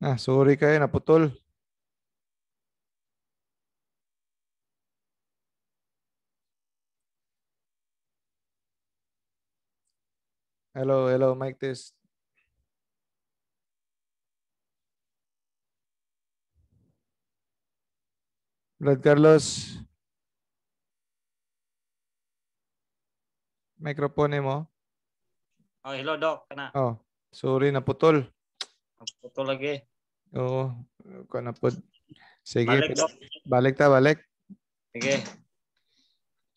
Ah, sorry kayo, naputol. Hello, hello, mic test. Brad Carlos. Microphone mo. Oh, hello, Doc. Kana. Oh, sorry, naputol. Puto lagi. Eh. Oo. Ko na po. Sige. Balik, no? balik ta, balik. Sige.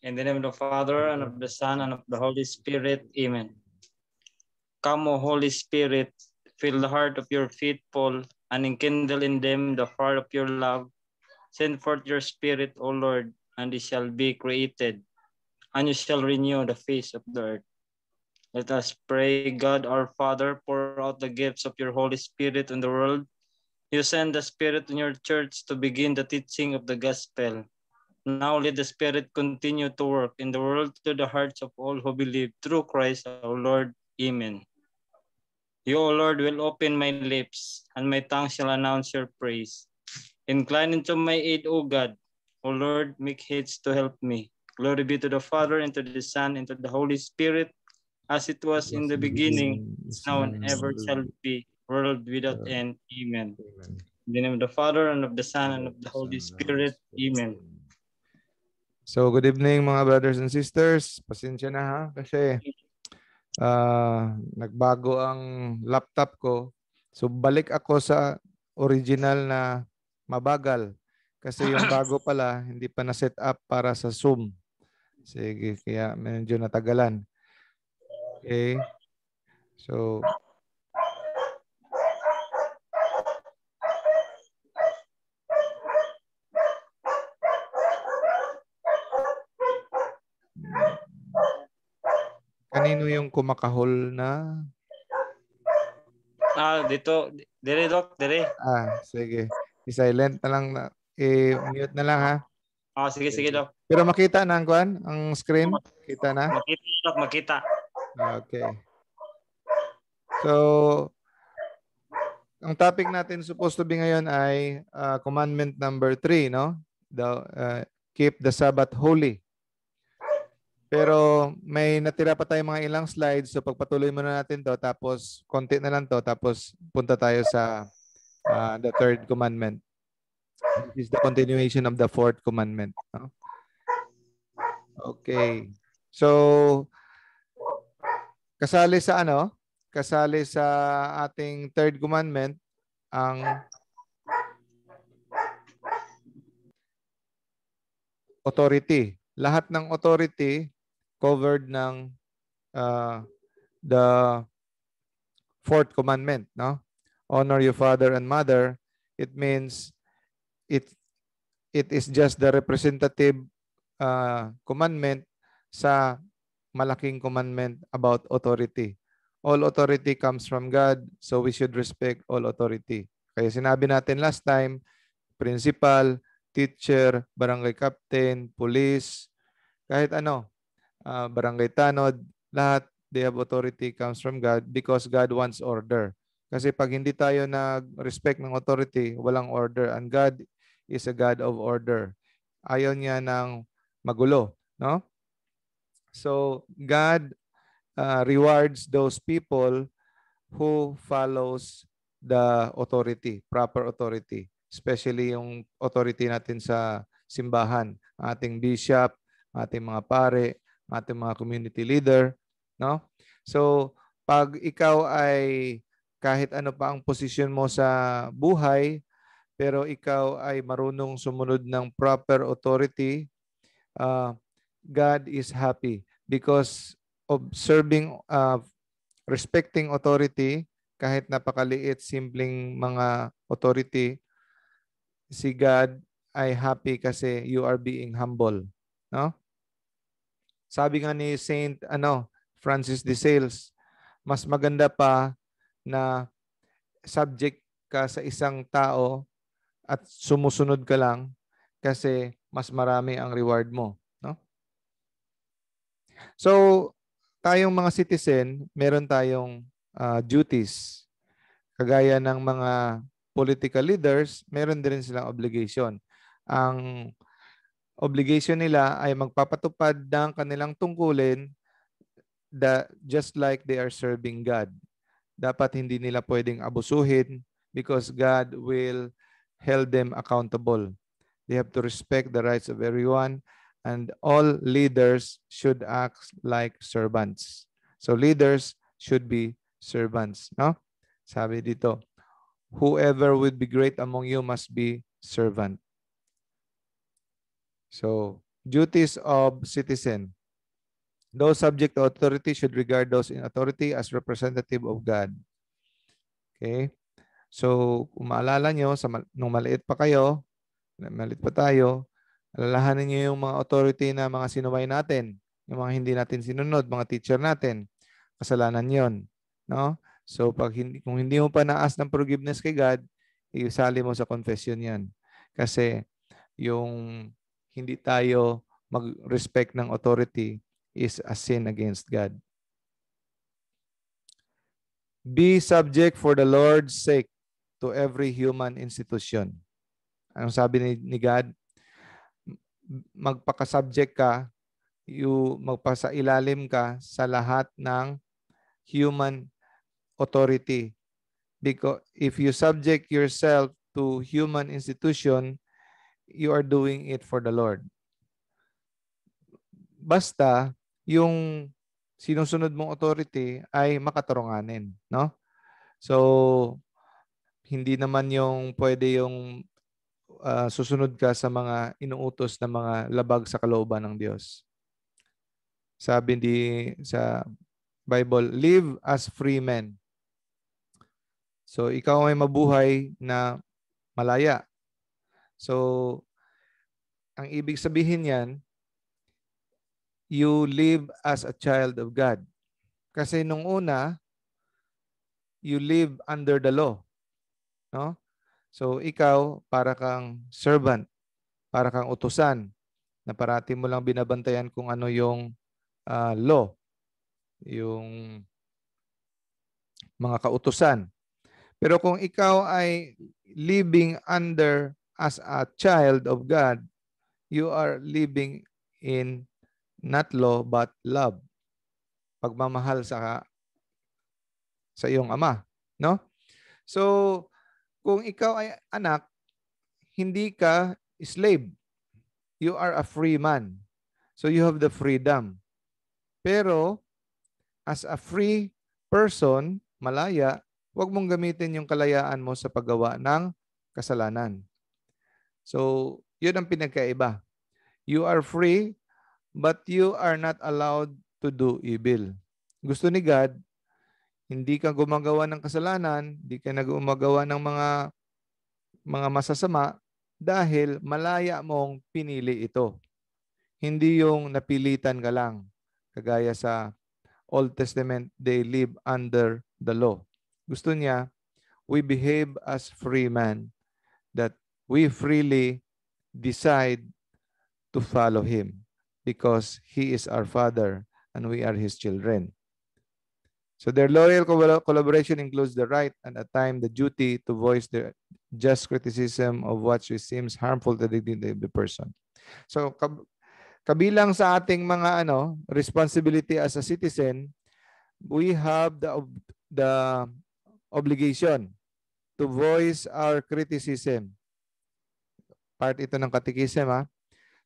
In the name of the Father, and of the Son, and of the Holy Spirit. Amen. Come, O Holy Spirit, fill the heart of your faithful, and enkindle in them the fire of your love. Send forth your Spirit, O Lord, and it shall be created, and you shall renew the face of the earth. Let us pray, God our Father, pour out the gifts of your Holy Spirit in the world. You send the Spirit in your church to begin the teaching of the gospel. Now let the Spirit continue to work in the world to the hearts of all who believe through Christ our Lord. Amen. You, O Lord, will open my lips, and my tongue shall announce your praise. Incline unto my aid, O God. O Lord, make haste to help me. Glory be to the Father, and to the Son, and to the Holy Spirit, as it was in the beginning, is now and ever shall be, world without end. Amen. Amen. In the name of the Father, and of the Son, and of the Holy Spirit. Amen. So, good evening mga brothers and sisters. Pasensya na ha, kasi uh, nagbago ang laptop ko. So, balik ako sa original na mabagal. Kasi yung bago pala, hindi pa na-set up para sa Zoom. Sige, kaya medyo natagalan. Okay. So, kanino yung kumakahol na? Ah, dito. Dere, Doc. Dere. Ah, sige. I-silent na lang. Na. I-mute na lang, ha? Ah, sige, sige, Doc. Pero makita na ang, ang screen? Kita na? Makita, Doc. Makita. Okay. So, ang topic natin supposed to be ngayon ay uh, commandment number 3, no? The, uh, keep the Sabbath holy. Pero may natira pa tayong mga ilang slides so pagpatuloy muna natin to tapos konti na lang to tapos punta tayo sa uh, the third commandment. This is the continuation of the fourth commandment. No? Okay. So, Kasali sa ano? Kasali sa ating third commandment ang authority. Lahat ng authority covered ng uh, the fourth commandment, no? Honor your father and mother. It means it it is just the representative uh, commandment sa malaking commandment about authority. All authority comes from God, so we should respect all authority. Kaya sinabi natin last time, principal, teacher, barangay captain, police, kahit ano, uh, barangay tanod, lahat they have authority comes from God because God wants order. Kasi pag hindi tayo nag-respect ng authority, walang order. And God is a God of order. Ayaw niya ng magulo. No? So God uh, rewards those people who follows the authority, proper authority, especially yung authority natin sa simbahan, ating bishop, ating mga pare, ating mga community leader, no? So pag ikaw ay kahit ano pa ang posisyon mo sa buhay, pero ikaw ay marunong sumunod ng proper authority, uh, God is happy because observing, uh, respecting authority, kahit napakaliit, simpleng mga authority, si God ay happy kasi you are being humble. No? Sabi nga ni Saint ano, Francis de Sales, mas maganda pa na subject ka sa isang tao at sumusunod ka lang kasi mas marami ang reward mo. So, tayong mga citizen, meron tayong uh, duties. Kagaya ng mga political leaders, meron din silang obligation. Ang obligation nila ay magpapatupad ng kanilang tungkulin the, just like they are serving God. Dapat hindi nila pwedeng abusuhin because God will held them accountable. They have to respect the rights of everyone and all leaders should act like servants. So leaders should be servants, no? Sabi dito, whoever would be great among you must be servant. So, duties of citizen. Those subject to authority should regard those in authority as representative of God. Okay? So, kung maalala nyo, sa, nung maliit pa kayo, maliit pa tayo, Alalahanin niyo yung mga authority na mga sinuway natin, yung mga hindi natin sinunod, mga teacher natin. Kasalanan yon, No? So pag hindi, kung hindi mo pa naas ng forgiveness kay God, isali mo sa confession yan. Kasi yung hindi tayo mag-respect ng authority is a sin against God. Be subject for the Lord's sake to every human institution. Ang sabi ni, ni God? magpaka-subject ka, you ilalim ka sa lahat ng human authority. Because if you subject yourself to human institution, you are doing it for the Lord. Basta yung sinusunod mong authority ay makatarunganin, no? So hindi naman yung pwede yung uh, susunod ka sa mga inuutos ng mga labag sa kalooban ng Diyos. Sabi di sa Bible, live as free men. So ikaw ay mabuhay na malaya. So ang ibig sabihin niyan, you live as a child of God. Kasi nung una, you live under the law. No? So ikaw, para kang servant, para kang utusan, na parati mo lang binabantayan kung ano yung uh, law, yung mga kautusan. Pero kung ikaw ay living under as a child of God, you are living in not law but love. Pagmamahal sa sa iyong ama, no? So kung ikaw ay anak, hindi ka slave. You are a free man. So you have the freedom. Pero as a free person, malaya, huwag mong gamitin yung kalayaan mo sa paggawa ng kasalanan. So, yun ang pinagkaiba. You are free, but you are not allowed to do evil. Gusto ni God, hindi ka gumagawa ng kasalanan, hindi ka nag nagumagawa ng mga mga masasama dahil malaya mong pinili ito. Hindi yung napilitan ka lang kagaya sa Old Testament they live under the law. Gusto niya we behave as free man that we freely decide to follow him because he is our father and we are his children. So their loyal collaboration includes the right and at time the duty to voice their just criticism of what seems harmful to the dignity of the person. So kabilang sa ating mga ano responsibility as a citizen, we have the the obligation to voice our criticism. Part ito ng katikisim ha.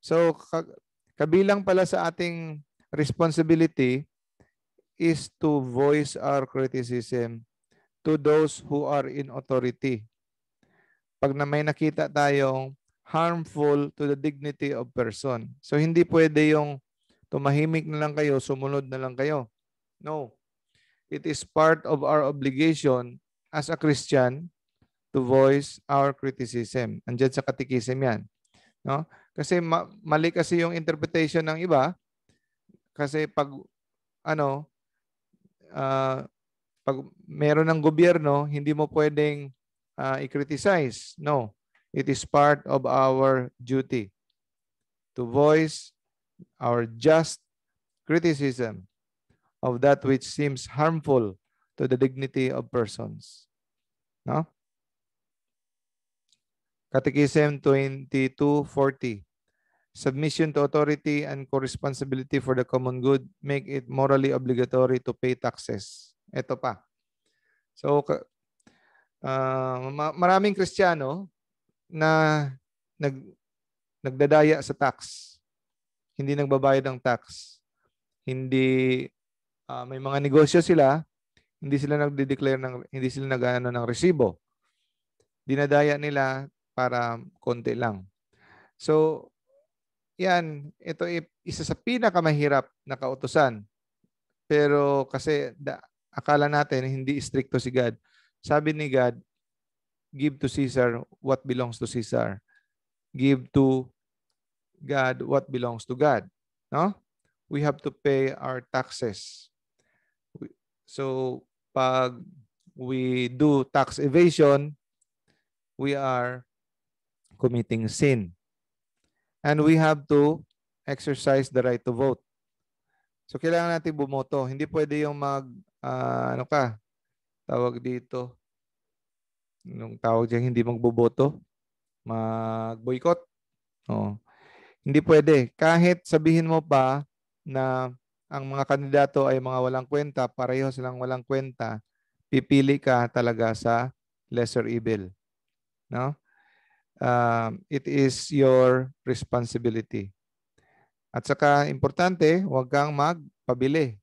So kabilang pala sa ating responsibility is to voice our criticism to those who are in authority. Pag na may nakita tayong harmful to the dignity of person. So hindi pwede yung tumahimik na lang kayo, sumunod na lang kayo. No. It is part of our obligation as a Christian to voice our criticism. Andiyan sa katikisim yan. No? Kasi ma- mali kasi yung interpretation ng iba. Kasi pag ano, uh, pag meron ng gobyerno, hindi mo pwedeng uh, i-criticize. No. It is part of our duty to voice our just criticism of that which seems harmful to the dignity of persons. No? Catechism 2240 submission to authority and co-responsibility for the common good make it morally obligatory to pay taxes. Ito pa. So, uh, maraming Kristiyano na nag, nagdadaya sa tax. Hindi nagbabayad ng tax. Hindi, uh, may mga negosyo sila, hindi sila nagde-declare ng, hindi sila nag-ano ng resibo. Dinadaya nila para konti lang. So, yan, ito isa sa pinakamahirap na kautosan. Pero kasi da, akala natin hindi stricto si God. Sabi ni God, give to Caesar what belongs to Caesar. Give to God what belongs to God. No? We have to pay our taxes. So pag we do tax evasion, we are committing sin. And we have to exercise the right to vote. So kailangan natin bumoto. Hindi pwede yung mag, uh, ano ka, tawag dito, nung tawag dyan, hindi magboboto, mag-boycott. Oh. Hindi pwede. Kahit sabihin mo pa na ang mga kandidato ay mga walang kwenta, pareho silang walang kwenta, pipili ka talaga sa lesser evil. No? uh, it is your responsibility. At saka importante, huwag kang magpabili.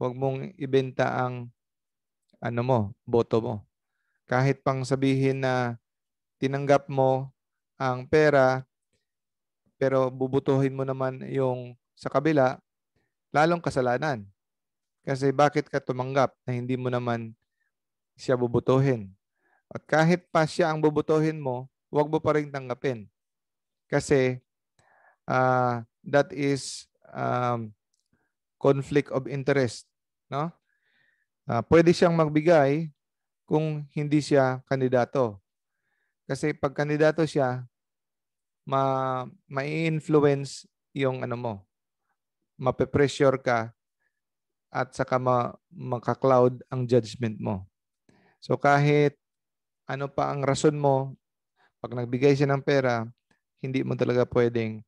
Huwag mong ibenta ang ano mo, boto mo. Kahit pang sabihin na tinanggap mo ang pera pero bubutuhin mo naman yung sa kabila, lalong kasalanan. Kasi bakit ka tumanggap na hindi mo naman siya bubutuhin? At kahit pa siya ang bubutuhin mo, wag mo pa rin tanggapin. Kasi uh, that is um, conflict of interest. No? Uh, pwede siyang magbigay kung hindi siya kandidato. Kasi pag kandidato siya, ma mai-influence yung ano mo. Mape-pressure ka at saka ma, makakloud ang judgment mo. So kahit ano pa ang rason mo, pag nagbigay siya ng pera, hindi mo talaga pwedeng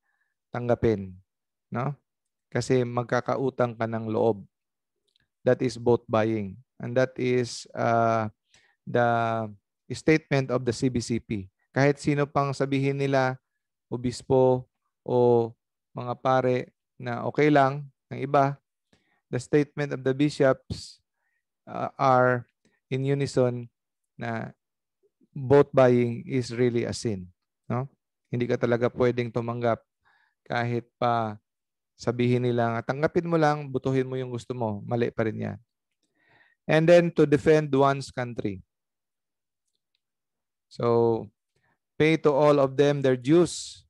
tanggapin. No? Kasi magkakautang ka ng loob. That is both buying. And that is uh, the statement of the CBCP. Kahit sino pang sabihin nila, obispo o mga pare na okay lang ng iba, the statement of the bishops uh, are in unison na vote buying is really a sin. No? Hindi ka talaga pwedeng tumanggap kahit pa sabihin nila tanggapin mo lang, butuhin mo yung gusto mo. Mali pa rin yan. And then to defend one's country. So, pay to all of them their dues,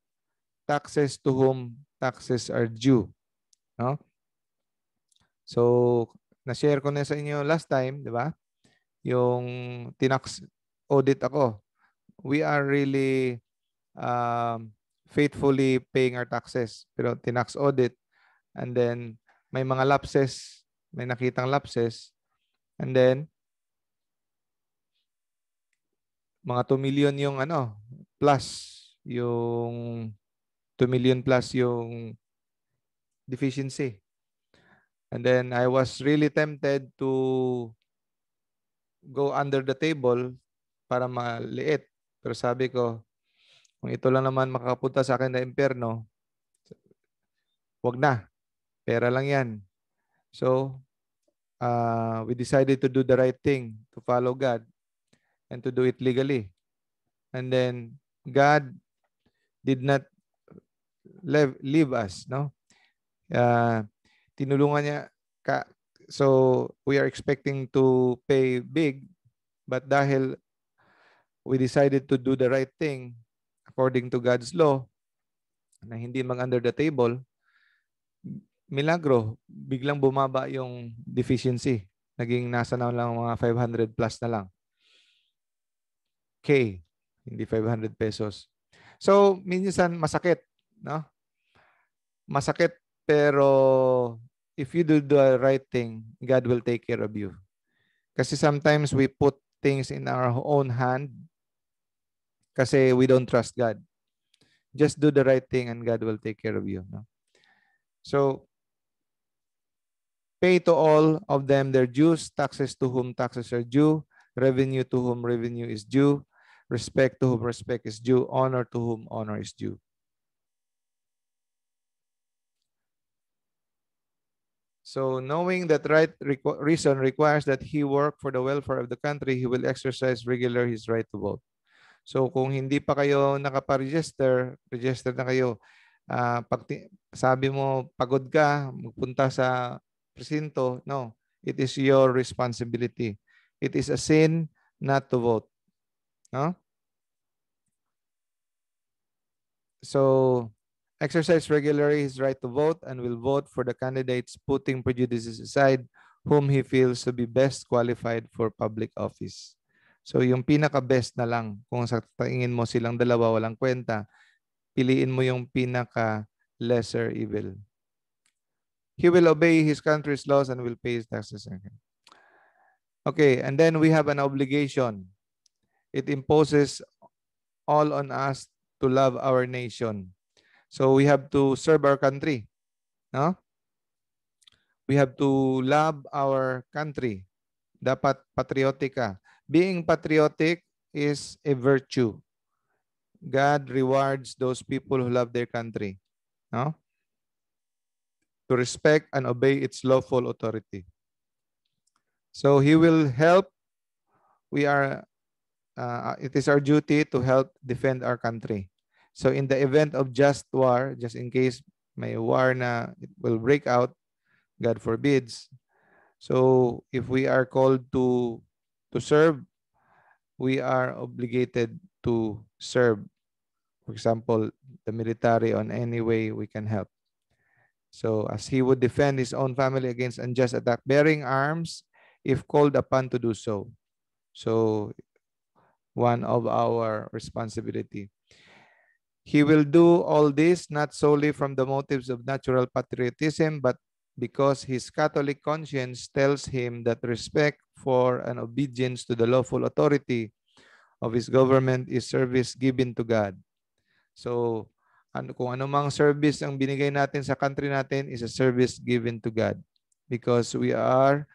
taxes to whom taxes are due. No? So, na-share ko na sa inyo last time, di ba? Yung tinax, audit ako, we are really um, faithfully paying our taxes. Pero tinax audit. And then, may mga lapses. May nakitang lapses. And then, mga 2 million yung ano, plus yung 2 million plus yung deficiency. And then I was really tempted to go under the table para maliit. Pero sabi ko, kung ito lang naman makakapunta sa akin na impyerno, wag na. Pera lang yan. So, uh, we decided to do the right thing, to follow God, and to do it legally. And then, God did not leave, leave us, no? Uh, tinulungan niya, ka, so we are expecting to pay big, but dahil we decided to do the right thing according to God's law na hindi mag under the table, milagro, biglang bumaba yung deficiency. Naging nasa na lang mga 500 plus na lang. K, hindi 500 pesos. So, minsan masakit, no? Masakit pero if you do the right thing, God will take care of you. Kasi sometimes we put things in our own hand Kasi we don't trust God. Just do the right thing and God will take care of you. No? So, pay to all of them their dues, taxes to whom taxes are due, revenue to whom revenue is due, respect to whom respect is due, honor to whom honor is due. So knowing that right reason requires that he work for the welfare of the country, he will exercise regular his right to vote. So kung hindi pa kayo nakaparegister, register na kayo. Uh, pag sabi mo pagod ka, magpunta sa presinto, no. It is your responsibility. It is a sin not to vote. No? So exercise regularly his right to vote and will vote for the candidates putting prejudices aside whom he feels to be best qualified for public office. So yung pinaka-best na lang, kung sa tingin mo silang dalawa walang kwenta, piliin mo yung pinaka-lesser evil. He will obey his country's laws and will pay his taxes. Okay, and then we have an obligation. It imposes all on us to love our nation. So we have to serve our country. No? We have to love our country. Dapat patriotika. ka. being patriotic is a virtue. God rewards those people who love their country. No? To respect and obey its lawful authority. So he will help. We are, uh, it is our duty to help defend our country. So in the event of just war, just in case may war na it will break out, God forbids. So if we are called to to serve, we are obligated to serve. For example, the military on any way we can help. So as he would defend his own family against unjust attack, bearing arms if called upon to do so. So one of our responsibility. He will do all this not solely from the motives of natural patriotism, but because his Catholic conscience tells him that respect for and obedience to the lawful authority of his government is service given to God. So, ano, kung ano mang service ang binigay natin sa country natin is a service given to God because we are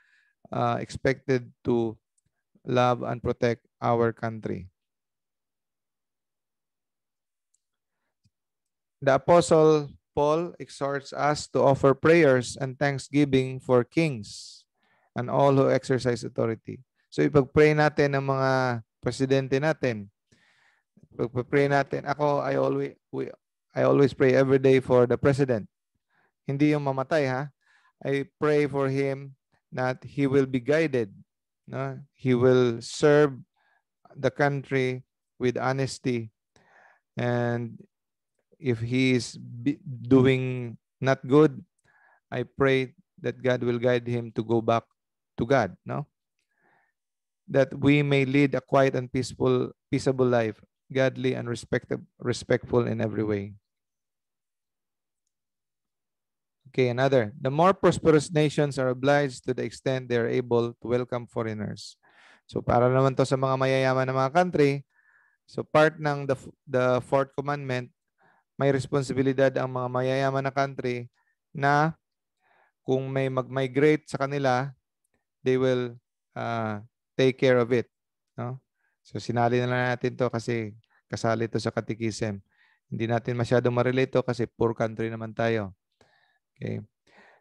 uh, expected to love and protect our country. The apostle Paul exhorts us to offer prayers and thanksgiving for kings and all who exercise authority. So ipag-pray natin ang mga presidente natin. Ipag-pray natin. Ako, I always, we, I always pray every day for the president. Hindi yung mamatay ha. I pray for him that he will be guided. No? He will serve the country with honesty and if he is hmm. doing not good, I pray that God will guide him to go back to God, no? That we may lead a quiet and peaceful, peaceable life, godly and respect, respectful in every way. Okay, another. The more prosperous nations are obliged to the extent they are able to welcome foreigners. So para naman to sa mga mayayaman na mga country, so part ng the, the fourth commandment may responsibilidad ang mga mayayaman na country na kung may mag-migrate sa kanila, they will uh, take care of it. No? So sinali na lang natin to kasi kasali to sa katikisem. Hindi natin masyado marelate to kasi poor country naman tayo. Okay.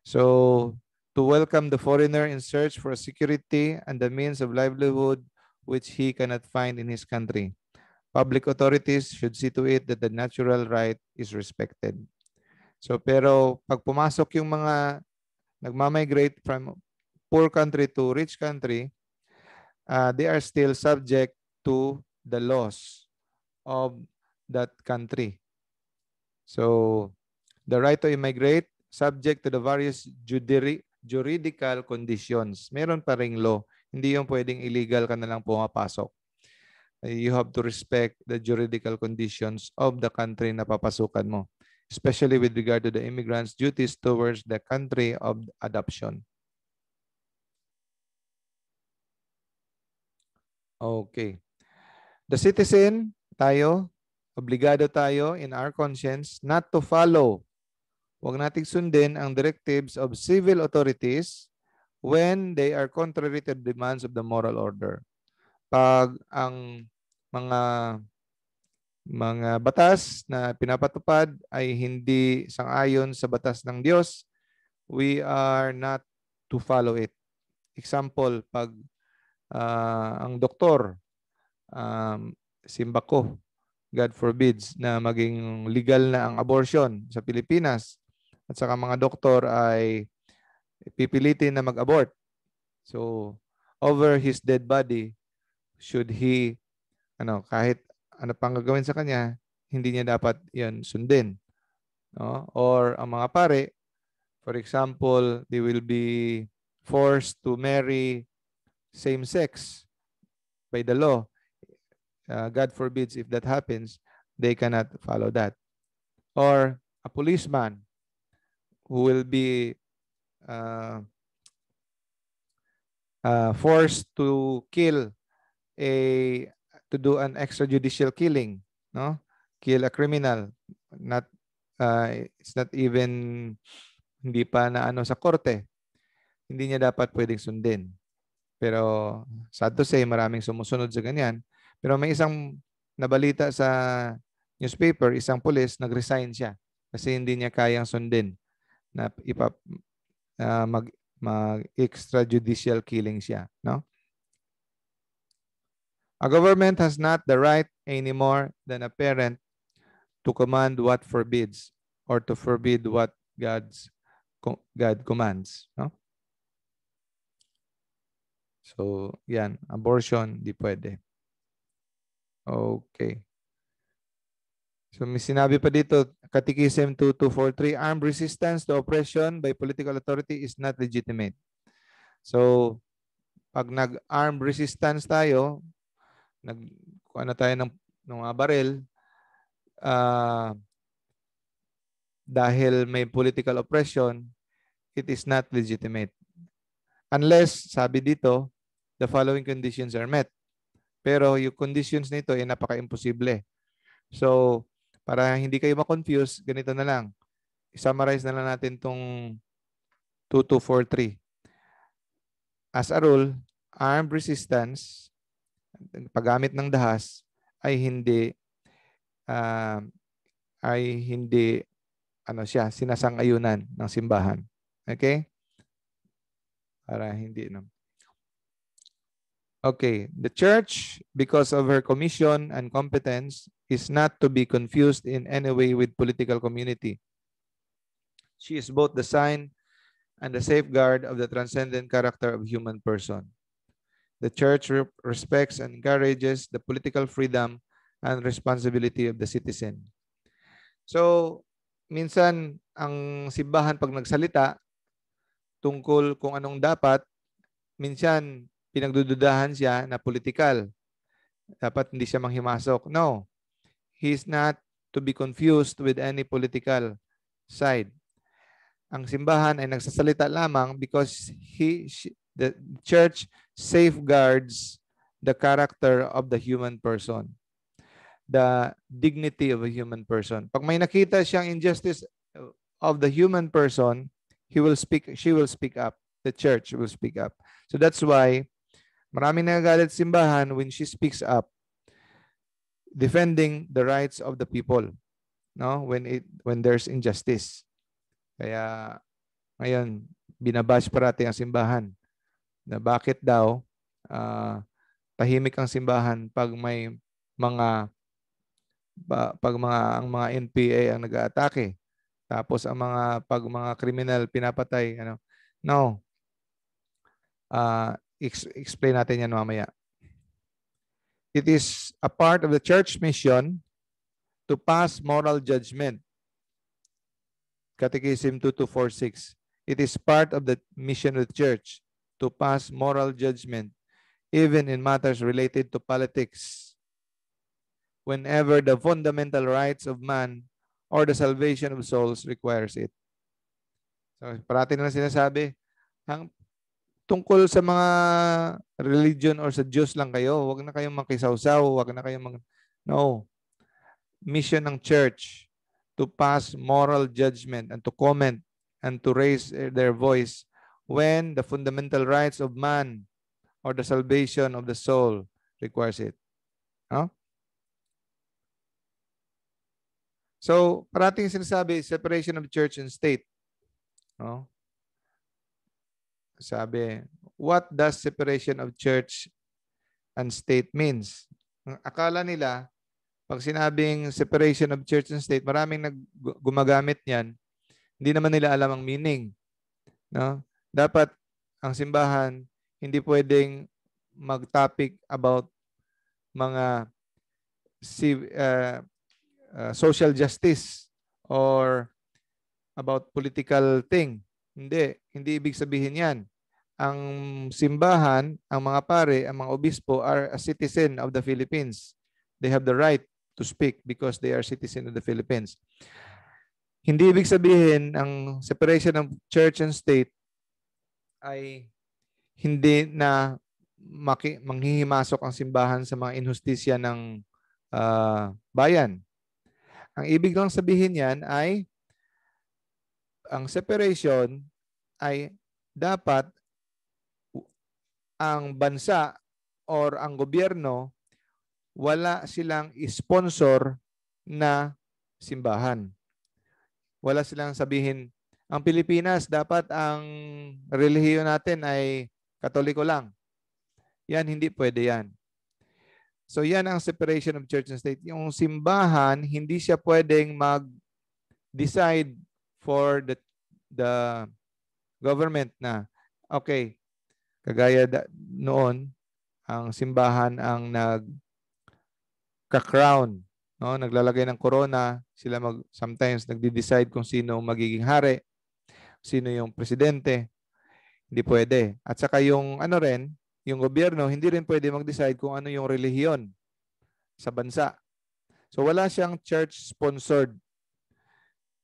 So to welcome the foreigner in search for security and the means of livelihood which he cannot find in his country public authorities should see to it that the natural right is respected. So pero pag pumasok yung mga nagmamigrate from poor country to rich country, uh, they are still subject to the laws of that country. So the right to immigrate subject to the various juridical conditions. Meron pa ring law. Hindi yung pwedeng illegal ka na lang pumapasok. Eh, you have to respect the juridical conditions of the country na papasukan mo, especially with regard to the immigrant's duties towards the country of adoption. Okay. The citizen, tayo, obligado tayo in our conscience not to follow. Huwag nating sundin ang directives of civil authorities when they are contrary to the demands of the moral order pag ang mga mga batas na pinapatupad ay hindi sangayon sa batas ng Diyos, we are not to follow it. Example, pag uh, ang doktor, um, simba ko, God forbids, na maging legal na ang abortion sa Pilipinas at saka mga doktor ay pipilitin na mag-abort. So, over his dead body, should he, ano, kahit ano pang gagawin sa kanya, hindi niya dapat yan sundin. No? Or ang mga pare, for example, they will be forced to marry same sex by the law. Uh, God forbids if that happens, they cannot follow that. Or a policeman who will be uh, uh, forced to kill a to do an extrajudicial killing, no? Kill a criminal. Not uh, it's not even hindi pa na ano sa korte. Hindi niya dapat pwedeng sundin. Pero sad to say, maraming sumusunod sa ganyan. Pero may isang nabalita sa newspaper, isang pulis, nag-resign siya kasi hindi niya kayang sundin na ipa, uh, mag, mag extrajudicial killing siya. No? A government has not the right any more than a parent to command what forbids or to forbid what God's God commands. No? So, yan. Abortion, di pwede. Okay. So, may sinabi pa dito, Catechism 2243, armed resistance to oppression by political authority is not legitimate. So, pag nag-armed resistance tayo, nag kuha na tayo ng ng mga barrel uh, ah, dahil may political oppression, it is not legitimate. Unless, sabi dito, the following conditions are met. Pero yung conditions nito ay napaka-imposible. So, para hindi kayo ma-confuse, ganito na lang. summarize na lang natin tong 2243. As a rule, armed resistance paggamit ng dahas ay hindi uh, ay hindi ano siya sinasang-ayunan ng simbahan. Okay? Para hindi no. Okay, the church because of her commission and competence is not to be confused in any way with political community. She is both the sign and the safeguard of the transcendent character of human person the church respects and encourages the political freedom and responsibility of the citizen. So, minsan ang simbahan pag nagsalita tungkol kung anong dapat, minsan pinagdududahan siya na political. Dapat hindi siya manghimasok. No, he is not to be confused with any political side. Ang simbahan ay nagsasalita lamang because he, The church safeguards the character of the human person. The dignity of a human person. Pag may nakita siyang injustice of the human person, he will speak, she will speak up. The church will speak up. So that's why maraming nagagalit simbahan when she speaks up defending the rights of the people no when it when there's injustice kaya ngayon binabash parati ang simbahan na bakit daw uh, tahimik ang simbahan pag may mga pag mga ang mga NPA ang nag-aatake. Tapos ang mga pag mga kriminal pinapatay ano. No. Uh, ex- explain natin yan mamaya. It is a part of the church mission to pass moral judgment. Catechism 2246. It is part of the mission of the church to pass moral judgment, even in matters related to politics. Whenever the fundamental rights of man or the salvation of souls requires it. So, parati na sinasabi, ang tungkol sa mga religion or sa Diyos lang kayo, wag na kayong makisawsaw, wag na kayong mag... No. Mission ng church to pass moral judgment and to comment and to raise their voice when the fundamental rights of man or the salvation of the soul requires it. No? So, parating sinasabi, separation of church and state. No? Sabi, what does separation of church and state means? Akala nila, pag sinabing separation of church and state, maraming nag gumagamit niyan. Hindi naman nila alam ang meaning. No? dapat ang simbahan hindi pwedeng mag-topic about mga uh, uh, social justice or about political thing. Hindi, hindi ibig sabihin 'yan. Ang simbahan, ang mga pare, ang mga obispo are a citizen of the Philippines. They have the right to speak because they are citizen of the Philippines. Hindi ibig sabihin ang separation ng church and state ay hindi na maki- manghihimasok ang simbahan sa mga inhustisya ng uh, bayan. Ang ibig lang sabihin yan ay ang separation ay dapat ang bansa or ang gobyerno wala silang sponsor na simbahan. Wala silang sabihin ang Pilipinas, dapat ang relihiyon natin ay katoliko lang. Yan, hindi pwede yan. So yan ang separation of church and state. Yung simbahan, hindi siya pwedeng mag-decide for the, the government na, okay, kagaya da, noon, ang simbahan ang nag ka-crown, no? naglalagay ng corona, sila mag sometimes nagde-decide kung sino magiging hari sino yung presidente. Hindi pwede. At saka yung ano rin, yung gobyerno, hindi rin pwede mag-decide kung ano yung relihiyon sa bansa. So wala siyang church-sponsored.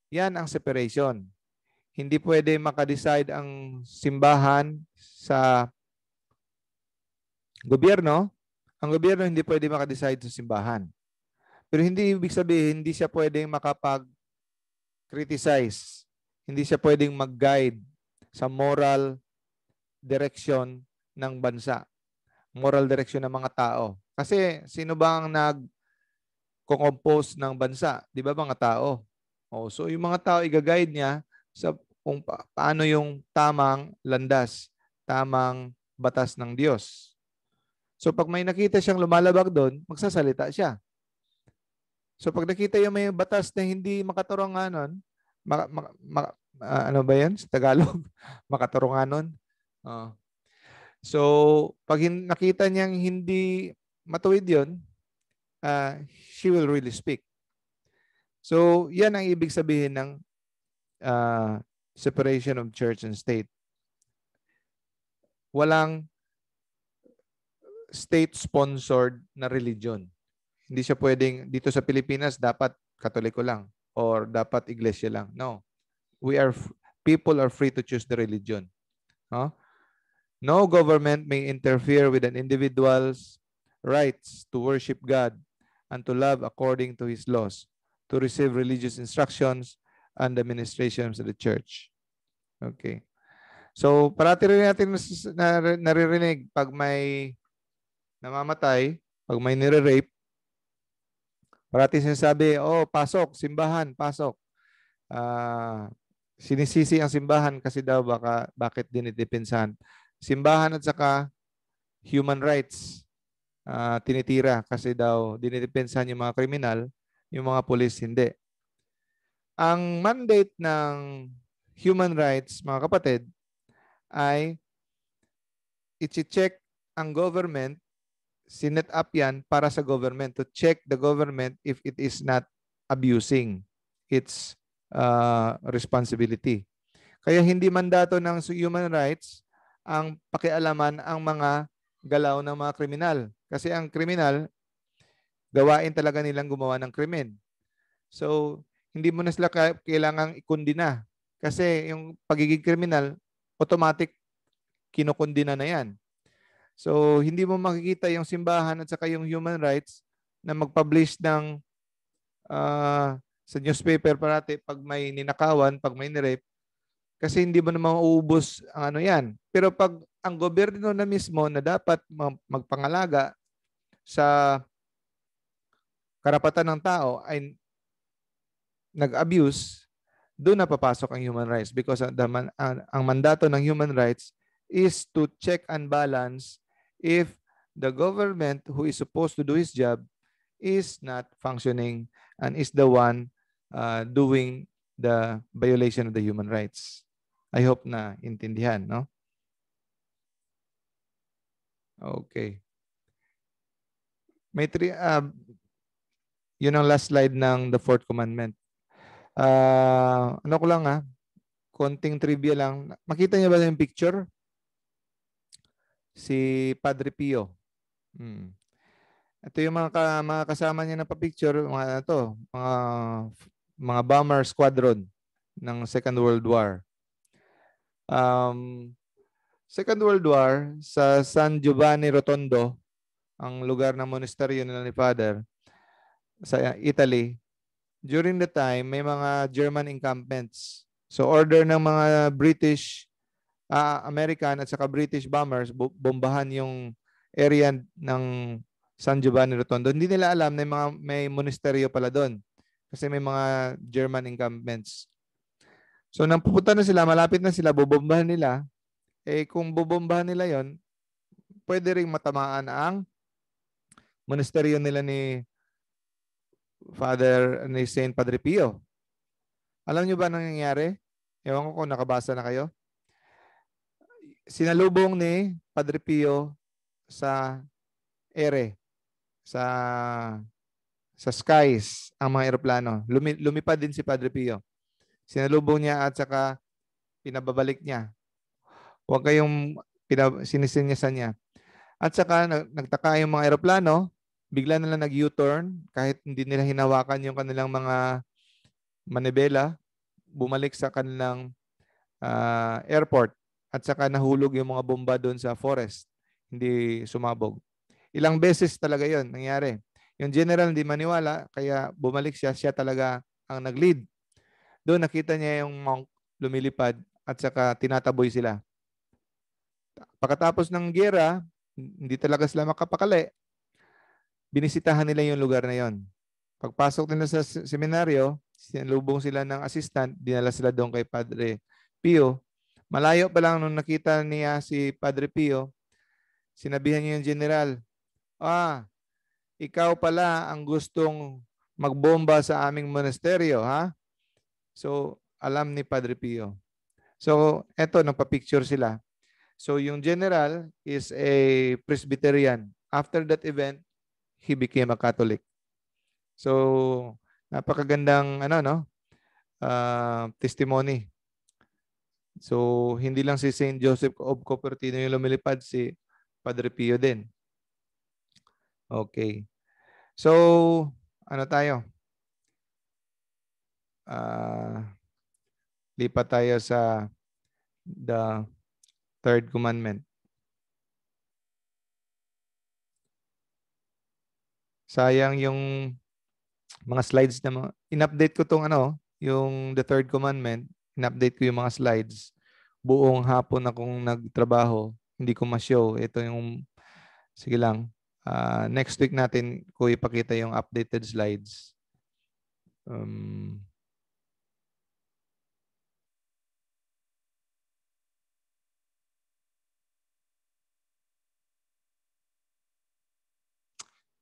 Yan ang separation. Hindi pwede makadecide ang simbahan sa gobyerno. Ang gobyerno hindi pwede makadecide sa simbahan. Pero hindi ibig sabihin, hindi siya pwedeng makapag-criticize hindi siya pwedeng mag-guide sa moral direction ng bansa. Moral direction ng mga tao. Kasi sino ba ang nag compose ng bansa? Di ba mga tao? O, oh, so yung mga tao i-guide niya sa kung pa- paano yung tamang landas, tamang batas ng Diyos. So pag may nakita siyang lumalabag doon, magsasalita siya. So pag nakita yung may batas na hindi makatarunganon, ma, ma, ma, uh, ah, ano ba 'yan sa Tagalog? Makatarunganon. Uh. So, pag nakita niyang hindi matuwid 'yon, uh, ah, she will really speak. So, 'yan ang ibig sabihin ng uh, separation of church and state. Walang state-sponsored na religion. Hindi siya pwedeng, dito sa Pilipinas, dapat katoliko lang or dapat iglesia lang. No. We are people are free to choose the religion. No? No government may interfere with an individual's rights to worship God and to love according to his laws, to receive religious instructions and the ministrations of the church. Okay. So, parati rin natin naririnig pag may namamatay, pag may nire-rape, Parati sinasabi, oh, pasok, simbahan, pasok. Uh, sinisisi ang simbahan kasi daw baka, bakit din dinidepensahan. Simbahan at saka human rights uh, tinitira kasi daw dinidepensahan yung mga kriminal, yung mga pulis hindi. Ang mandate ng human rights, mga kapatid, ay iti-check ang government sinet up yan para sa government to check the government if it is not abusing its uh, responsibility. Kaya hindi mandato ng human rights ang pakialaman ang mga galaw ng mga kriminal. Kasi ang kriminal, gawain talaga nilang gumawa ng krimen. So, hindi mo na sila kailangang ikundina. Kasi yung pagiging kriminal, automatic kinukundina na yan. So, hindi mo makikita yung simbahan at saka yung human rights na mag-publish ng uh, sa newspaper parati pag may ninakawan, pag may nirape, kasi hindi mo na mauubos ang ano yan. Pero pag ang gobyerno na mismo na dapat magpangalaga sa karapatan ng tao ay nag-abuse, doon na papasok ang human rights because the man, ang, ang mandato ng human rights is to check and balance if the government who is supposed to do his job is not functioning and is the one uh, doing the violation of the human rights. I hope na intindihan, no? Okay. May three, uh, yun ang last slide ng the fourth commandment. Uh, ano ko lang ha, ah, konting trivia lang. Makita niyo ba yung picture? si Padre Pio. Hmm. Ito yung mga, ka, mga kasama niya na pa-picture, mga ito, ano mga, mga bomber squadron ng Second World War. Um, Second World War, sa San Giovanni Rotondo, ang lugar ng monasteryo nila ni Father, sa Italy, during the time, may mga German encampments. So order ng mga British uh, American at saka British bombers bombahan yung area ng San Giovanni Rotondo. Hindi nila alam na may, mga, may monasteryo pala doon kasi may mga German encampments. So nang pupunta na sila, malapit na sila, bubombahan nila. Eh kung bubombahan nila yon, pwede ring matamaan ang monasteryo nila ni Father ni Saint Padre Pio. Alam niyo ba nangyayari? Ewan ko kung nakabasa na kayo sinalubong ni Padre Pio sa ere, sa sa skies ang mga eroplano. Lumi, lumipad din si Padre Pio. Sinalubong niya at saka pinababalik niya. Huwag kayong pinab- sinisinyasan niya. At saka nagtaka yung mga eroplano, bigla na lang nag-U-turn kahit hindi nila hinawakan yung kanilang mga manibela, bumalik sa kanilang uh, airport at saka nahulog yung mga bomba doon sa forest. Hindi sumabog. Ilang beses talaga yon nangyari. Yung general hindi maniwala, kaya bumalik siya. Siya talaga ang nag-lead. Doon nakita niya yung monk lumilipad at saka tinataboy sila. Pagkatapos ng gera, hindi talaga sila makapakali. Binisitahan nila yung lugar na yon. Pagpasok nila sa seminaryo, sinalubong sila ng assistant, dinala sila doon kay Padre Pio Malayo pa lang nung nakita niya si Padre Pio, sinabihan niya yung general, ah, ikaw pala ang gustong magbomba sa aming monasteryo, ha? So, alam ni Padre Pio. So, eto, nagpa-picture sila. So, yung general is a Presbyterian. After that event, he became a Catholic. So, napakagandang ano no? Uh, testimony So, hindi lang si St. Joseph of Cupertino yung lumilipad, si Padre Pio din. Okay. So, ano tayo? Uh, lipat tayo sa the third commandment. Sayang yung mga slides na in-update ko tong ano, yung the third commandment in-update ko yung mga slides. Buong hapon akong nagtrabaho, hindi ko ma-show. Ito yung, sige lang, uh, next week natin ko ipakita yung updated slides. Um,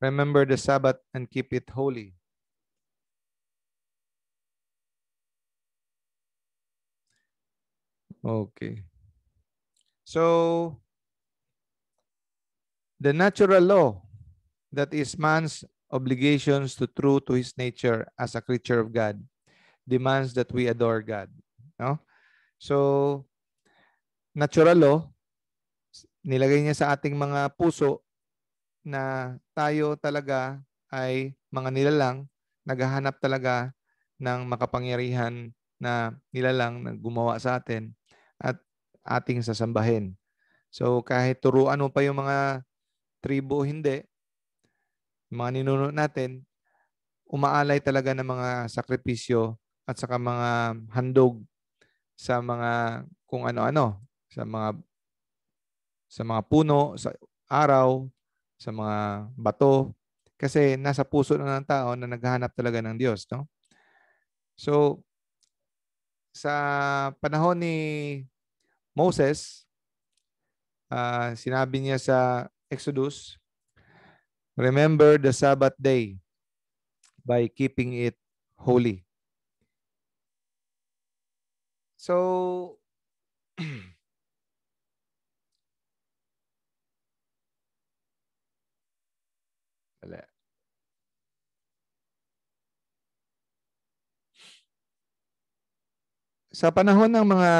Remember the Sabbath and keep it holy. Okay. So, the natural law that is man's obligations to true to his nature as a creature of God demands that we adore God. No? So, natural law, nilagay niya sa ating mga puso na tayo talaga ay mga nilalang, naghahanap talaga ng makapangyarihan na nilalang na gumawa sa atin at ating sasambahin. So kahit turuan mo pa yung mga tribo hindi, mga ninuno natin, umaalay talaga ng mga sakripisyo at saka mga handog sa mga kung ano-ano, sa mga sa mga puno, sa araw, sa mga bato kasi nasa puso na ng tao na naghahanap talaga ng Diyos, no? So sa panahon ni Moses, uh, sinabi niya sa Exodus, Remember the Sabbath day by keeping it holy. So, Wala. Sa panahon ng mga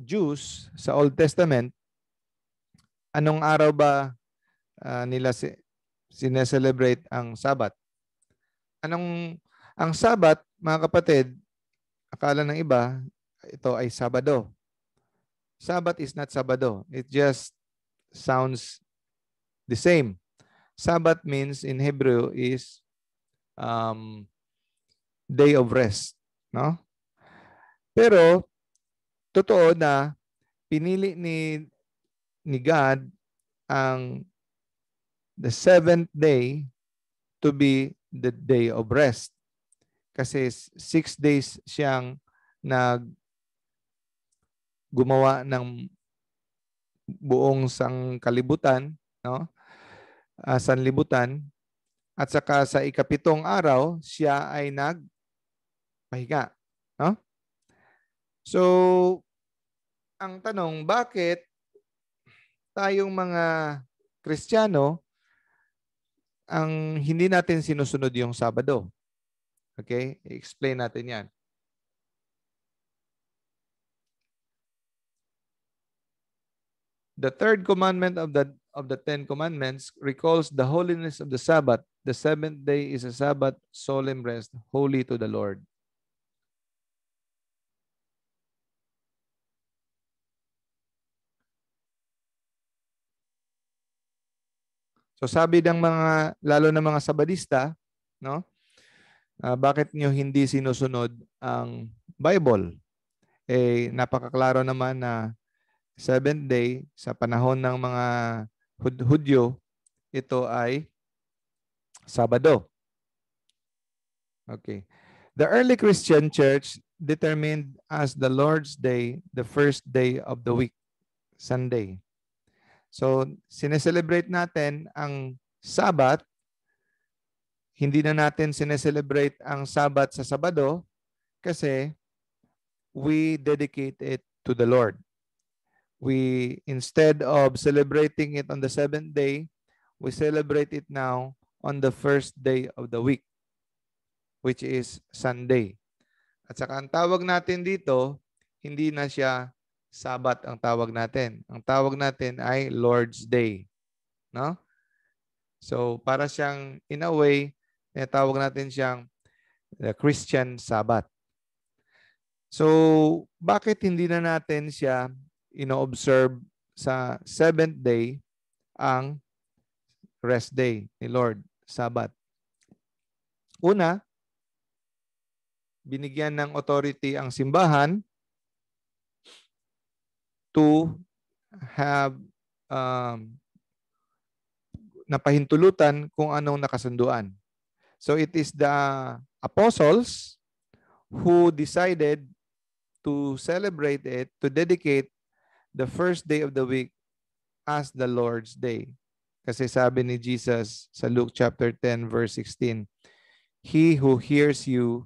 Jews sa Old Testament, anong araw ba uh, nila si, sineselebrate ang Sabat? Anong ang Sabat, mga kapatid, akala ng iba, ito ay Sabado. Sabat is not Sabado. It just sounds the same. Sabbath means in Hebrew is um, day of rest. No? Pero totoo na pinili ni ni God ang the seventh day to be the day of rest. Kasi six days siyang nag gumawa ng buong sang kalibutan, no? Uh, sanlibutan. At saka sa ikapitong araw, siya ay nagpahinga. No? So, ang tanong, bakit tayong mga Kristiyano ang hindi natin sinusunod yung Sabado? Okay? I-explain natin yan. The third commandment of the of the Ten Commandments recalls the holiness of the Sabbath. The seventh day is a Sabbath, solemn rest, holy to the Lord. So sabi ng mga, lalo ng mga Sabadista, no? Uh, bakit nyo hindi sinusunod ang Bible? Eh, napakaklaro naman na seventh day sa panahon ng mga hud- Hudyo, ito ay Sabado. Okay. The early Christian church determined as the Lord's Day the first day of the week, Sunday. So, sineselebrate natin ang Sabat. Hindi na natin sineselebrate ang Sabat sa Sabado kasi we dedicate it to the Lord. We, instead of celebrating it on the seventh day, we celebrate it now on the first day of the week, which is Sunday. At saka ang tawag natin dito, hindi na siya Sabat ang tawag natin. Ang tawag natin ay Lord's Day. No? So, para siyang, in a way, tawag natin siyang the Christian Sabat. So, bakit hindi na natin siya ino-observe sa seventh day ang rest day ni Lord, Sabat? Una, binigyan ng authority ang simbahan to have um, napahintulutan kung anong nakasunduan. So it is the apostles who decided to celebrate it, to dedicate the first day of the week as the Lord's Day. Kasi sabi ni Jesus sa Luke chapter 10 verse 16, He who hears you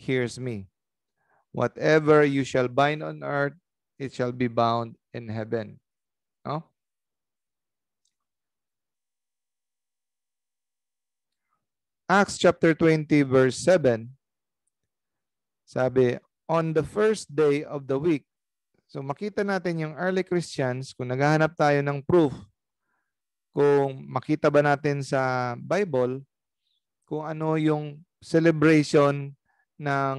hears me. Whatever you shall bind on earth it shall be bound in heaven. No? Acts chapter 20 verse 7 sabi on the first day of the week so makita natin yung early Christians kung naghahanap tayo ng proof kung makita ba natin sa Bible kung ano yung celebration ng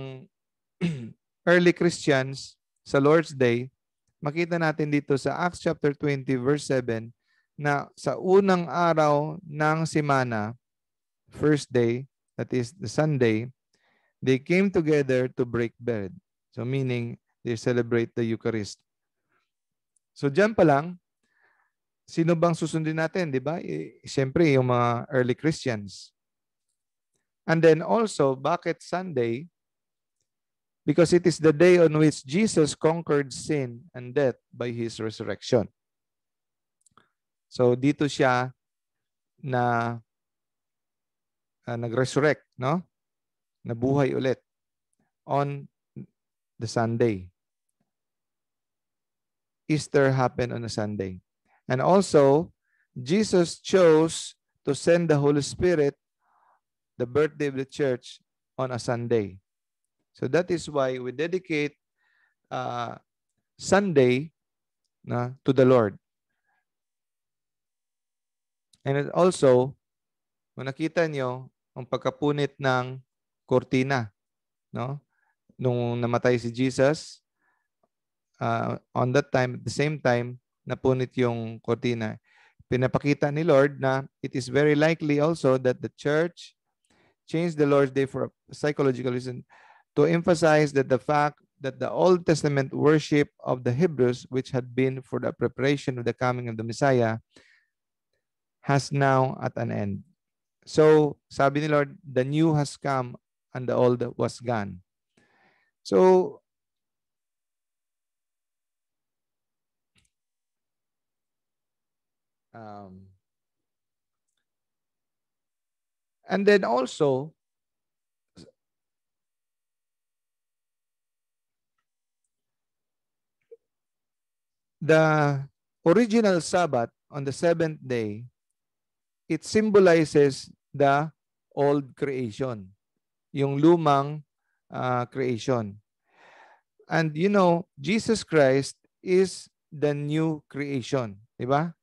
early Christians sa Lord's Day, makita natin dito sa Acts chapter 20 verse 7 na sa unang araw ng semana, first day, that is the Sunday, they came together to break bread. So meaning, they celebrate the Eucharist. So dyan pa lang, sino bang susundin natin, di ba? E, Siyempre, yung mga early Christians. And then also, bakit Sunday? because it is the day on which Jesus conquered sin and death by His resurrection. So dito siya na uh, ah, nag no? Nabuhay ulit on the Sunday. Easter happened on a Sunday. And also, Jesus chose to send the Holy Spirit, the birthday of the church, on a Sunday. So that is why we dedicate uh, Sunday na to the Lord. And it also, kung nakita nyo, ang pagkapunit ng kortina, no? Nung namatay si Jesus, uh, on that time, at the same time, napunit yung kortina. Pinapakita ni Lord na it is very likely also that the church changed the Lord's Day for a psychological reason to emphasize that the fact that the Old Testament worship of the Hebrews, which had been for the preparation of the coming of the Messiah, has now at an end. So, sabi ni Lord, the new has come and the old was gone. So, um, and then also, the original Sabbath on the seventh day, it symbolizes the old creation, yung lumang uh, creation. And you know, Jesus Christ is the new creation, di ba?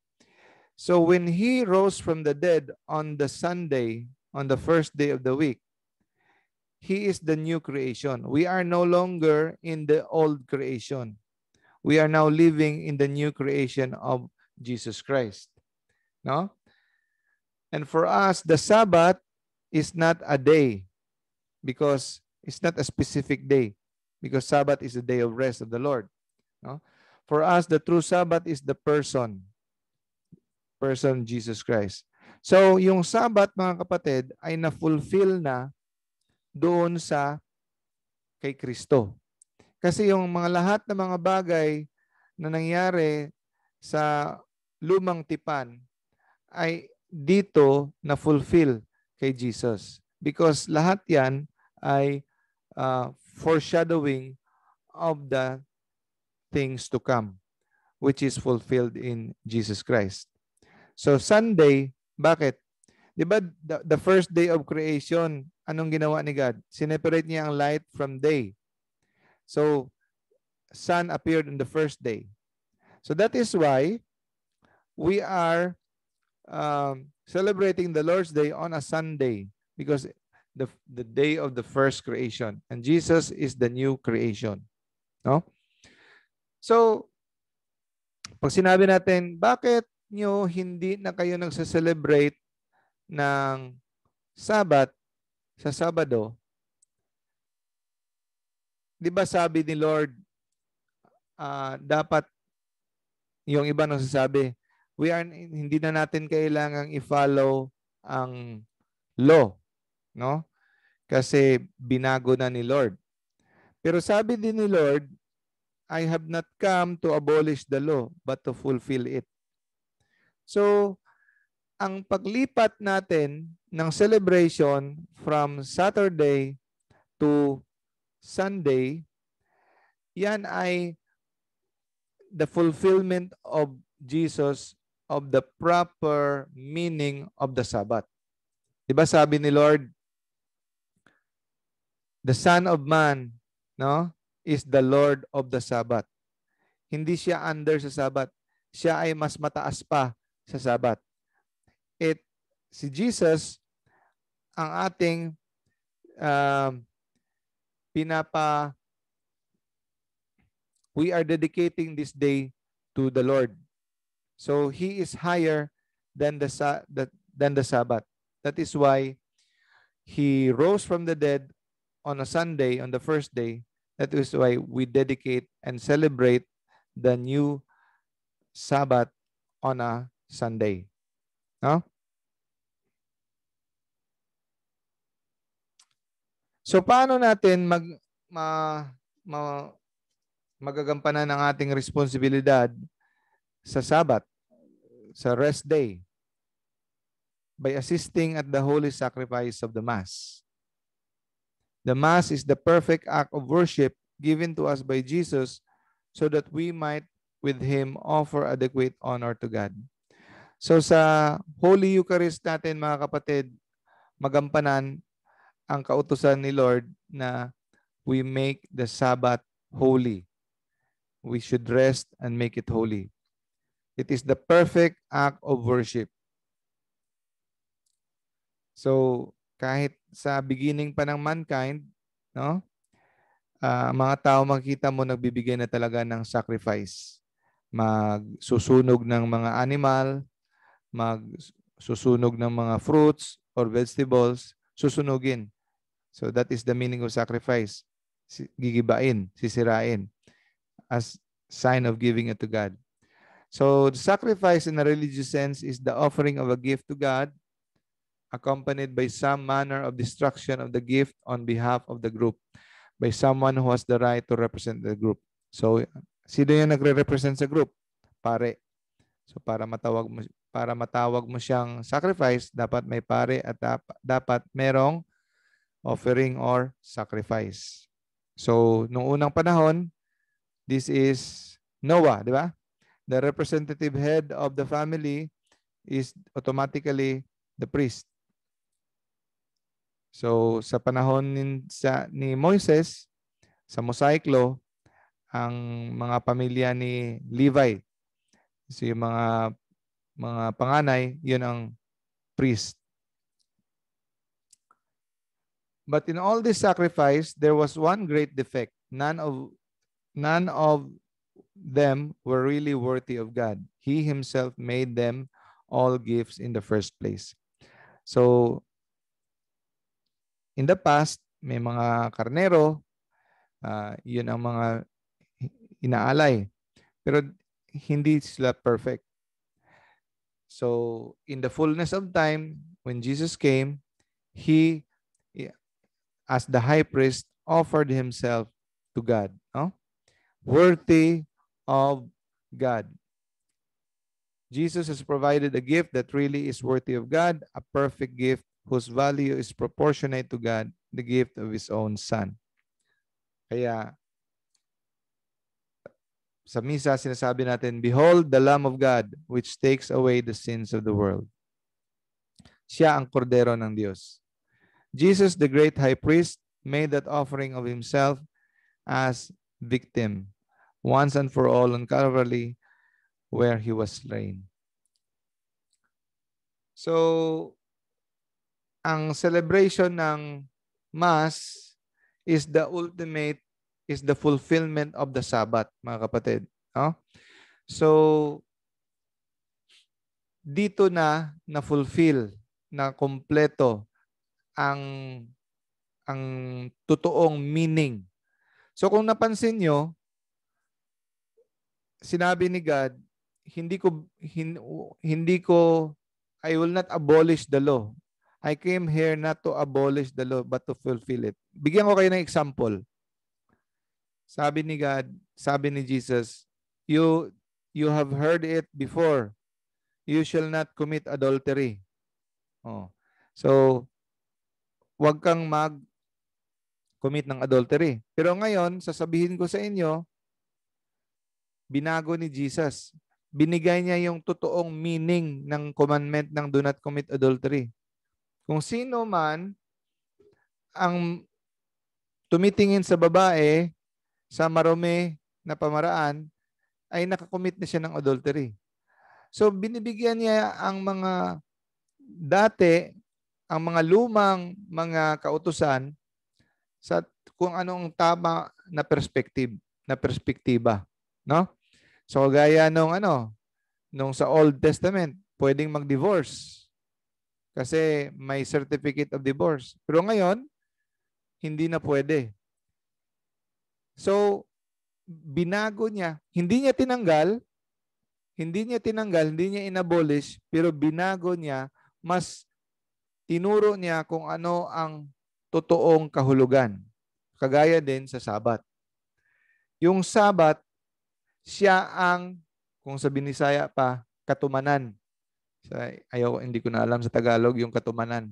So when he rose from the dead on the Sunday, on the first day of the week, he is the new creation. We are no longer in the old creation. we are now living in the new creation of Jesus Christ. No? And for us, the Sabbath is not a day because it's not a specific day because Sabbath is the day of rest of the Lord. No? For us, the true Sabbath is the person. Person, Jesus Christ. So, yung Sabbath, mga kapatid, ay na-fulfill na doon sa kay Kristo. Kasi yung mga lahat ng mga bagay na nangyari sa lumang tipan ay dito na fulfill kay Jesus. Because lahat yan ay uh, foreshadowing of the things to come which is fulfilled in Jesus Christ. So Sunday, bakit? 'Di ba the, the first day of creation, anong ginawa ni God? Sineparate niya ang light from day. So, sun appeared on the first day. So that is why we are um, celebrating the Lord's Day on a Sunday because the, the day of the first creation. And Jesus is the new creation. No? So, pag sinabi natin, bakit nyo hindi na kayo nagsa-celebrate ng Sabat sa Sabado? 'di ba sabi ni Lord uh, dapat yung iba nang sasabi, we are hindi na natin kailangang i-follow ang law, no? Kasi binago na ni Lord. Pero sabi din ni Lord, I have not come to abolish the law but to fulfill it. So, ang paglipat natin ng celebration from Saturday to Sunday, yan ay the fulfillment of Jesus of the proper meaning of the Sabbath. Diba sabi ni Lord, the Son of Man no, is the Lord of the Sabbath. Hindi siya under sa Sabbath. Siya ay mas mataas pa sa Sabbath. It, si Jesus, ang ating uh, pinapa we are dedicating this day to the Lord. So he is higher than the than the Sabbath. That is why he rose from the dead on a Sunday on the first day. That is why we dedicate and celebrate the new Sabbath on a Sunday. No? So paano natin mag ma, ma, magagampanan ang ating responsibilidad sa Sabat, sa rest day, by assisting at the holy sacrifice of the Mass. The Mass is the perfect act of worship given to us by Jesus so that we might with Him offer adequate honor to God. So sa Holy Eucharist natin mga kapatid, magampanan ang kautusan ni Lord na we make the Sabbath holy. We should rest and make it holy. It is the perfect act of worship. So, kahit sa beginning pa ng mankind, no? Uh, mga tao makita mo nagbibigay na talaga ng sacrifice. Magsusunog ng mga animal, magsusunog ng mga fruits or vegetables, susunugin So that is the meaning of sacrifice. Gigibain, sisirain as sign of giving it to God. So the sacrifice in a religious sense is the offering of a gift to God accompanied by some manner of destruction of the gift on behalf of the group by someone who has the right to represent the group. So, sino yung nagre-represent sa group? Pare. So, para matawag mo, para matawag mo siyang sacrifice, dapat may pare at dapat merong offering or sacrifice. So, nung unang panahon, this is Noah, di ba? The representative head of the family is automatically the priest. So, sa panahon ni, sa, ni Moises, sa Mosaic Law, ang mga pamilya ni Levi, so yung mga mga panganay, yun ang priest. But in all this sacrifice, there was one great defect. None of, none of them were really worthy of God. He himself made them all gifts in the first place. So, in the past, may mga karnero, uh, yun ang mga inaalay. Pero hindi sila perfect. So, in the fullness of time, when Jesus came, He as the high priest offered himself to God. No? Worthy of God. Jesus has provided a gift that really is worthy of God, a perfect gift whose value is proportionate to God, the gift of His own Son. Kaya, sa misa, sinasabi natin, Behold the Lamb of God, which takes away the sins of the world. Siya ang kordero ng Diyos. Jesus, the great high priest, made that offering of himself as victim once and for all on Calvary where he was slain. So, ang celebration ng Mass is the ultimate, is the fulfillment of the Sabbath, mga kapatid. So, dito na na-fulfill, na kompleto ang ang totoong meaning. So kung napansin nyo, sinabi ni God, hindi ko hin, hindi ko I will not abolish the law. I came here not to abolish the law but to fulfill it. Bigyan ko kayo ng example. Sabi ni God, sabi ni Jesus, you you have heard it before. You shall not commit adultery. Oh. So huwag kang mag commit ng adultery. Pero ngayon, sasabihin ko sa inyo, binago ni Jesus. Binigay niya yung totoong meaning ng commandment ng do not commit adultery. Kung sino man ang tumitingin sa babae sa marumi na pamaraan, ay nakakommit na siya ng adultery. So binibigyan niya ang mga dati ang mga lumang mga kautusan sa kung anong tama na perspective, na perspektiba, no? So gaya nung ano, nung sa Old Testament, pwedeng mag-divorce kasi may certificate of divorce. Pero ngayon, hindi na pwede. So, binago niya. Hindi niya tinanggal, hindi niya tinanggal, hindi niya inabolish, pero binago niya mas tinuro niya kung ano ang totoong kahulugan. Kagaya din sa Sabat. Yung Sabat, siya ang, kung sa Binisaya pa, katumanan. Sa, ayaw, hindi ko na alam sa Tagalog yung katumanan.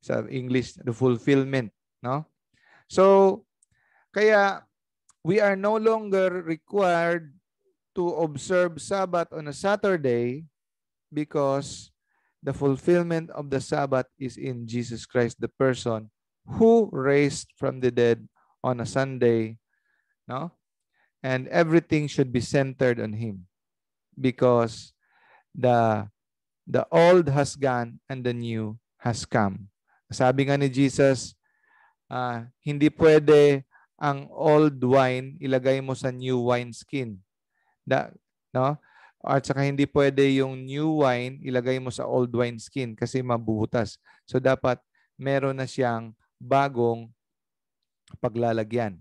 Sa English, the fulfillment. No? So, kaya we are no longer required to observe Sabbath on a Saturday because the fulfillment of the Sabbath is in Jesus Christ, the person who raised from the dead on a Sunday, no? And everything should be centered on him because the the old has gone and the new has come. Sabi nga ni Jesus, uh, hindi pwede ang old wine ilagay mo sa new wine skin. Da, no? At saka hindi pwede yung new wine ilagay mo sa old wine skin kasi mabubutas. So dapat meron na siyang bagong paglalagyan.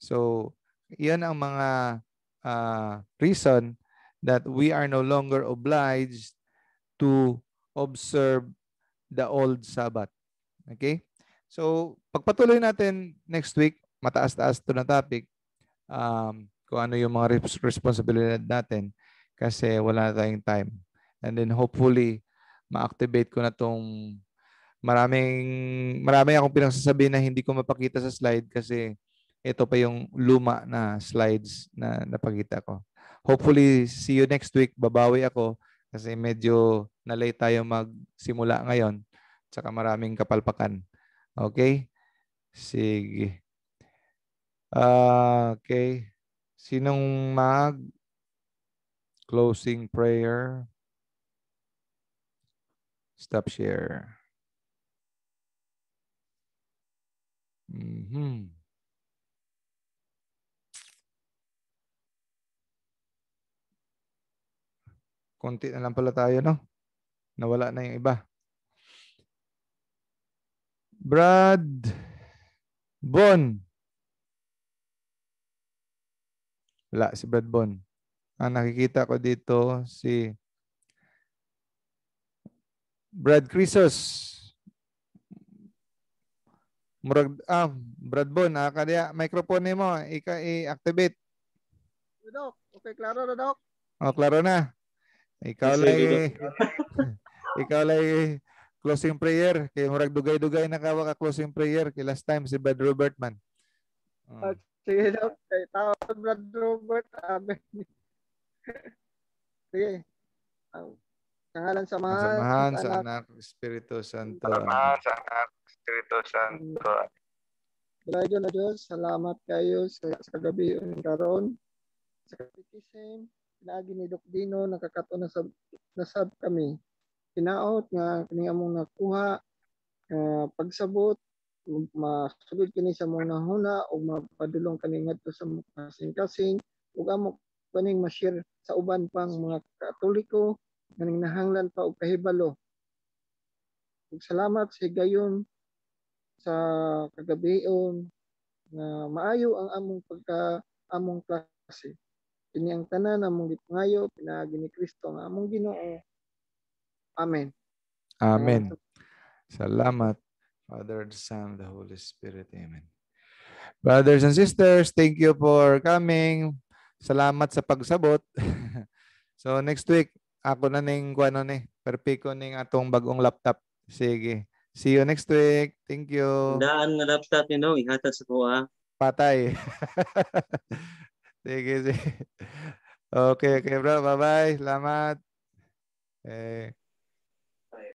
So, iyan ang mga uh, reason that we are no longer obliged to observe the old Sabbath. Okay? So, pagpatuloy natin next week, mataas-taas to na topic, um, kung ano yung mga responsibilidad natin kasi wala na tayong time. And then hopefully, ma-activate ko na tong maraming, marami akong pinagsasabi na hindi ko mapakita sa slide kasi ito pa yung luma na slides na napakita ko. Hopefully, see you next week. Babawi ako kasi medyo na-late tayo magsimula ngayon. Tsaka maraming kapalpakan. Okay? Sige. Uh, okay. Sinong mag Closing prayer. Stop share. Mm-hmm. Konti na lang pala tayo, no? Nawala na yung iba. Brad Bon. Wala, si Brad Bon. Ang nakikita ko dito si Brad Crisos. Murag, ah, Brad Bon, ah, kaya ah, microphone mo, ika i-activate. Doc, okay, klaro na, Doc. Oh, klaro na. Ikaw yes, lay, ikaw lay closing prayer. Kay murag dugay-dugay na ka ka closing prayer. Kay last time si Brad Robertman. man. Oh. Sige, Doc. Kay tawag Brad Robert. Amen. Sige. Ang Tangalan sa mahal. sa anak, Espiritu Santo. Samahan sa anak, Espiritu Santo. Dalayo na Diyos, salamat kayo sa, sa gabi ng karon. Sa kapitism, lagi ni Doc Dino, nakakato na sab, nasab kami. Pinaot nga kini among nakuha, uh, pagsabot, um, masulod kini sa mga nahuna o mapadulong kani ngadto sa mga kasing-kasing ug amok kaning ma-share sa uban pang mga Katoliko nganing nahanglan pa og kahibalo. Ug salamat sa higayon sa kagabion na maayo ang among pagka among klase. Kini ang tanan among gitngayo pinaagi ni Kristo nga among Ginoo. Amen. Amen. Salamat Father, the Son, the Holy Spirit. Amen. Brothers and sisters, thank you for coming. Salamat sa pagsabot. so next week, ako na ning kuan ano ni, perpiko ning atong bagong laptop. Sige. See you next week. Thank you. Daan nga laptop ni no, ihatag sa ko kuha. Patay. sige, sige. Okay, okay bro. Bye-bye. Salamat. Eh,